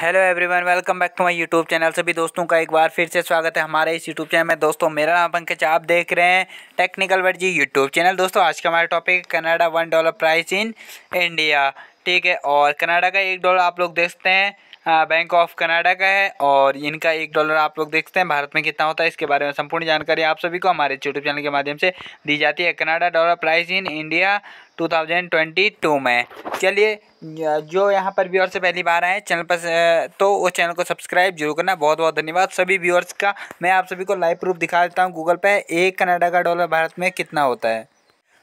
hello everyone welcome back to my YouTube channel सभी दोस्तों का एक बार फिर से स्वागत है हमारे इस यूट्यूब चैनल में दोस्तों मेरा नाम पंकज आप देख रहे हैं टेक्निकल वर्जी यूट्यूब चैनल दोस्तों आज का हमारा topic Canada one dollar price in India ठीक है और कनाडा का एक डॉलर आप लोग देखते हैं बैंक ऑफ कनाडा का है और इनका एक डॉलर आप लोग देखते हैं भारत में कितना होता है इसके बारे में संपूर्ण जानकारी आप सभी को हमारे यूट्यूब चैनल के माध्यम से दी जाती है Canada dollar price in India 2022 में चलिए जो यहाँ पर व्यूअर्स पहली बार आए चैनल पर तो वो चैनल को सब्सक्राइब जरूर करना बहुत बहुत धन्यवाद सभी व्यूअर्स का मैं आप सभी को लाइव प्रूफ दिखा देता हूँ गूगल पर एक कनाडा का डॉलर भारत में कितना होता है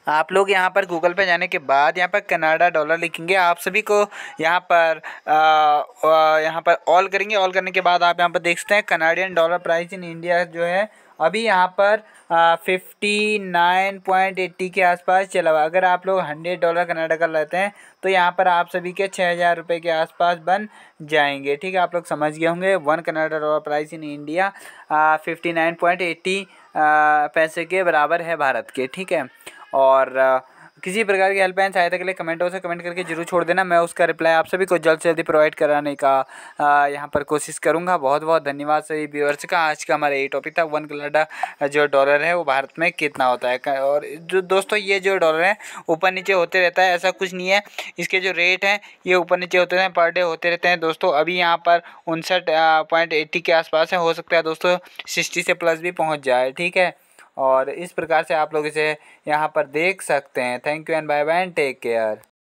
आप लोग यहाँ पर गूगल पे जाने के बाद यहाँ पर कनाडा डॉलर लिखेंगे आप सभी को यहाँ पर यहाँ पर ऑल करेंगे ऑल करने के बाद आप यहाँ पर देख सकते हैं Canadian dollar price in India जो है अभी यहाँ पर फिफ्टी नाइन पॉइंट एट्टी के आसपास चला हुआ अगर आप लोग हंड्रेड डॉलर कनाडा का लेते हैं तो यहाँ पर आप सभी के छः हज़ार रुपये के आसपास बन जाएंगे ठीक है आप लोग समझ गए होंगे one Canada dollar price in India fifty nine point eighty पैसे के बराबर है भारत के ठीक है और किसी प्रकार की हेल्पलाइन सहायता के लिए कमेंट हो में कमेंट करके जरूर छोड़ देना मैं उसका रिप्लाई आप सभी को जल्द से जल्दी प्रोवाइड कराने का यहाँ पर कोशिश करूँगा बहुत बहुत धन्यवाद सभी व्यूअर्स का आज का हमारा यही टॉपिक था वन कलाडा जो डॉलर है वो भारत में कितना होता है और जो दोस्तों ये जो डॉलर है ऊपर नीचे होते रहता है ऐसा कुछ नहीं है इसके जो रेट हैं ये ऊपर नीचे होते हैं पर डे होते रहते हैं दोस्तों अभी यहाँ पर उनसठ पॉइंट एट्टी के आसपास है हो सकता है दोस्तों सिक्सटी से प्लस भी पहुँच जाए ठीक है और इस प्रकार से आप लोग इसे यहाँ पर देख सकते हैं thank you and bye bye and take care